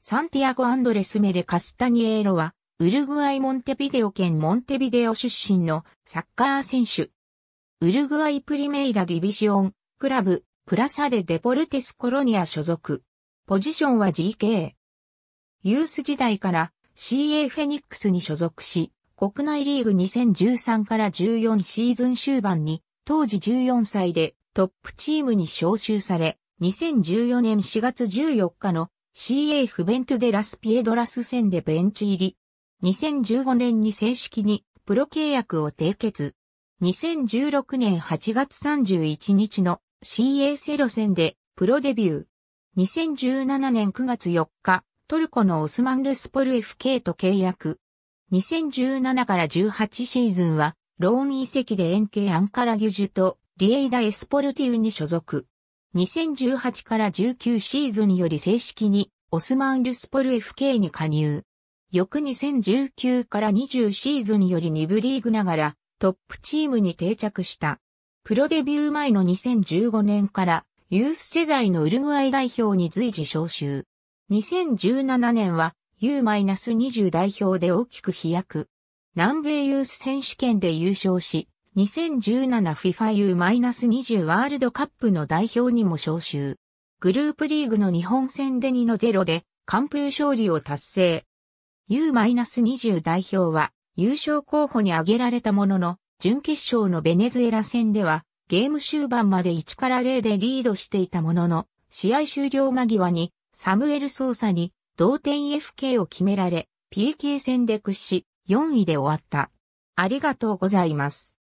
サンティアゴ・アンドレス・メレ・カスタニエーロは、ウルグアイ・モンテビデオ県モンテビデオ出身のサッカー選手。ウルグアイ・プリメイラ・ディビジオン、クラブ、プラサデ・デポルテス・コロニア所属。ポジションは GK。ユース時代から CA フェニックスに所属し、国内リーグ2013から14シーズン終盤に、当時14歳でトップチームに招集され、2014年4月14日の CA フベントデラスピエドラス戦でベンチ入り。2015年に正式にプロ契約を締結。2016年8月31日の CA セロ戦でプロデビュー。2017年9月4日、トルコのオスマンルスポル FK と契約。2017から18シーズンは、ローン遺跡で円形アンカラギュジュとリエイダ・エスポルティウに所属。2018から19シーズンより正式にオスマン・ルスポル FK に加入。翌2019から20シーズンより2部リーグながらトップチームに定着した。プロデビュー前の2015年からユース世代のウルグアイ代表に随時招集。2017年は U-20 代表で大きく飛躍。南米ユース選手権で優勝し、2017 FIFA U-20 ワールドカップの代表にも招集。グループリーグの日本戦で2の0で完封勝利を達成。U-20 代表は優勝候補に挙げられたものの、準決勝のベネズエラ戦ではゲーム終盤まで1から0でリードしていたものの、試合終了間際にサムエル・ソーサに同点 FK を決められ、PK 戦で屈し4位で終わった。ありがとうございます。